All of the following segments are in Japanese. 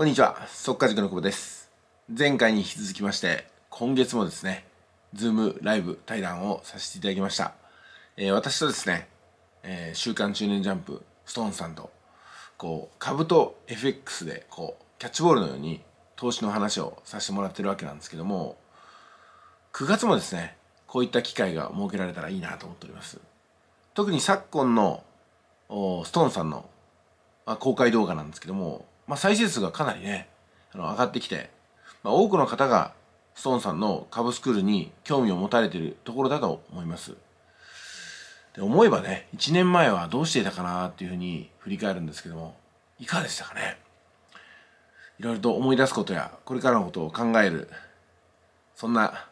こんにちは、速稼塾の久保です。前回に引き続きまして、今月もですね、ズームライブ対談をさせていただきました。えー、私とですね、えー、週刊中年ジャンプ、ストーンさんと、こう、株と FX で、こう、キャッチボールのように投資の話をさせてもらってるわけなんですけども、9月もですね、こういった機会が設けられたらいいなと思っております。特に昨今の、ストーンさんの、まあ、公開動画なんですけども、まあ、再生数がかなりね、あの上がってきて、まあ、多くの方がストーンさんのカブスクールに興味を持たれているところだと思います。で思えばね、1年前はどうしていたかなっていうふうに振り返るんですけども、いかがでしたかねいろいろと思い出すことや、これからのことを考える、そんな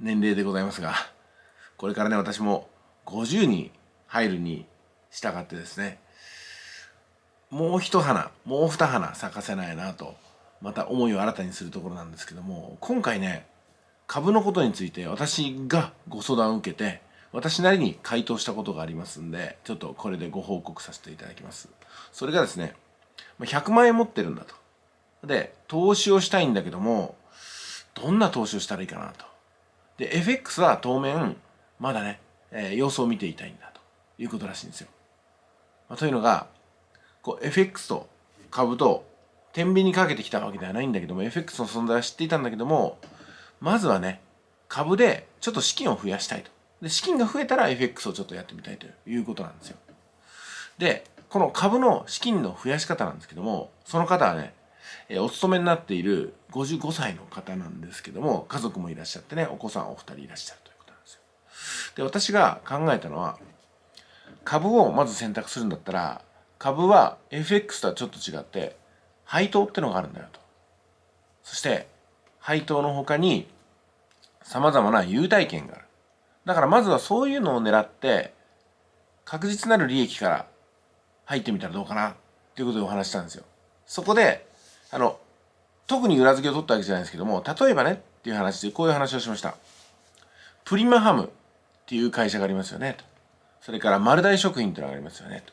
年齢でございますが、これからね、私も50に入るに従ってですね、もう一花もう二花咲かせないなとまた思いを新たにするところなんですけども今回ね株のことについて私がご相談を受けて私なりに回答したことがありますんでちょっとこれでご報告させていただきますそれがですね100万円持ってるんだとで投資をしたいんだけどもどんな投資をしたらいいかなとで FX は当面まだね、えー、様子を見ていたいんだということらしいんですよ、まあ、というのがこう FX と株と天秤にかけてきたわけではないんだけども FX の存在は知っていたんだけどもまずはね株でちょっと資金を増やしたいとで資金が増えたら FX をちょっとやってみたいということなんですよでこの株の資金の増やし方なんですけどもその方はねえお勤めになっている55歳の方なんですけども家族もいらっしゃってねお子さんお二人いらっしゃるということなんですよで私が考えたのは株をまず選択するんだったら株は FX とはちょっと違って配当ってのがあるんだよと。そして配当の他に様々な優待券がある。だからまずはそういうのを狙って確実なる利益から入ってみたらどうかなっていうことでお話したんですよ。そこで、あの、特に裏付けを取ったわけじゃないんですけども、例えばねっていう話でこういう話をしました。プリマハムっていう会社がありますよねと。それから丸大食品っていうのがありますよねと。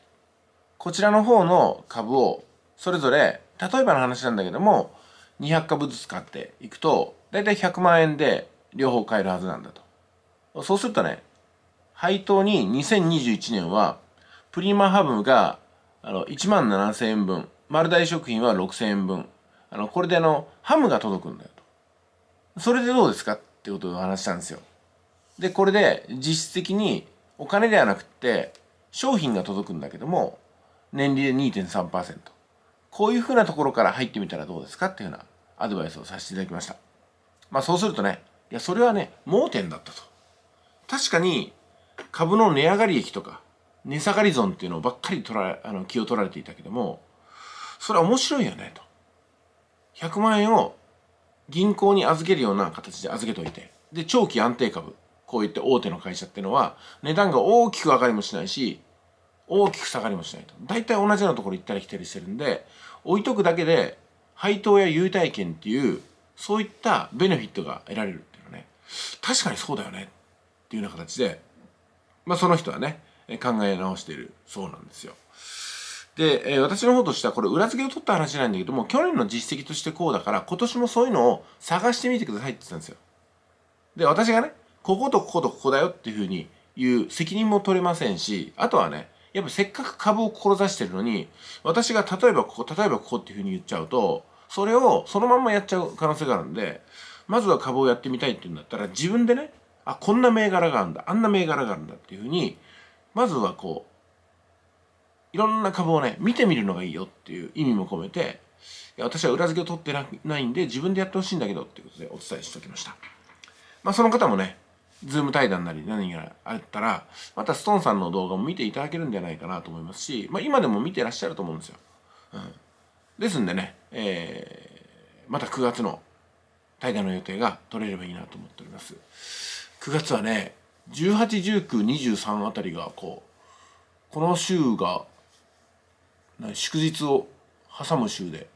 こちらの方の株をそれぞれ例えばの話なんだけども200株ずつ買っていくとたい100万円で両方買えるはずなんだとそうするとね配当に2021年はプリマハムがあの1万7千円分丸大食品は6千円分あのこれであのハムが届くんだよとそれでどうですかってことを話したんですよでこれで実質的にお金ではなくって商品が届くんだけども年利で2.3%。こういうふうなところから入ってみたらどうですかっていうようなアドバイスをさせていただきました。まあそうするとね、いや、それはね、盲点だったと。確かに、株の値上がり益とか、値下がり損っていうのばっかり取らあの気を取られていたけども、それは面白いよね、と。100万円を銀行に預けるような形で預けておいて、で、長期安定株、こういった大手の会社っていうのは、値段が大きく上がりもしないし、大きく下がりもしないと大体同じようなところ行ったり来たりしてるんで置いとくだけで配当や優待券っていうそういったベネフィットが得られるっていうのはね確かにそうだよねっていうような形でまあその人はね考え直しているそうなんですよ。で、えー、私の方としてはこれ裏付けを取った話なんだけども去年の実績としてこうだから今年もそういうのを探してみてくださいって言ったんですよ。で私がねこことこことここだよっていうふうに言う責任も取れませんしあとはねやっぱせっかく株を志してるのに、私が例えばここ、例えばここっていうふうに言っちゃうと、それをそのまんまやっちゃう可能性があるんで、まずは株をやってみたいっていうんだったら、自分でね、あ、こんな銘柄があるんだ、あんな銘柄があるんだっていうふうに、まずはこう、いろんな株をね、見てみるのがいいよっていう意味も込めて、いや私は裏付けを取ってないんで、自分でやってほしいんだけどっていうことでお伝えしておきました。まあその方もね、ズーム対談なり何があったら、またストーンさんの動画も見ていただけるんじゃないかなと思いますし、まあ、今でも見てらっしゃると思うんですよ。うん、ですんでね、えー、また9月の対談の予定が取れればいいなと思っております。9月はね、18、19、23あたりがこう、この週が、祝日を挟む週で、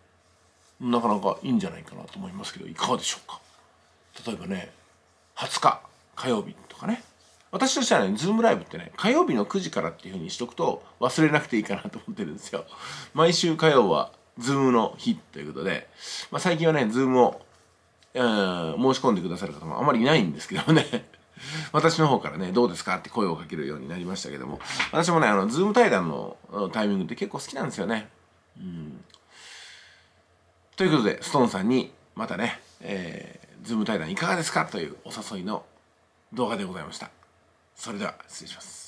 なかなかいいんじゃないかなと思いますけど、いかがでしょうか。例えばね、20日。火曜日とかね私としてはね、ズームライブってね、火曜日の9時からっていうふうにしとくと忘れなくていいかなと思ってるんですよ。毎週火曜は、ズームの日ということで、まあ、最近はね、ズームを、えー、申し込んでくださる方もあまりいないんですけどもね、私の方からね、どうですかって声をかけるようになりましたけども、私もね、あの、ズーム対談のタイミングって結構好きなんですよね。うん。ということで、ストーンさんに、またね、えー、ズーム対談いかがですかというお誘いの動画でございました。それでは失礼します。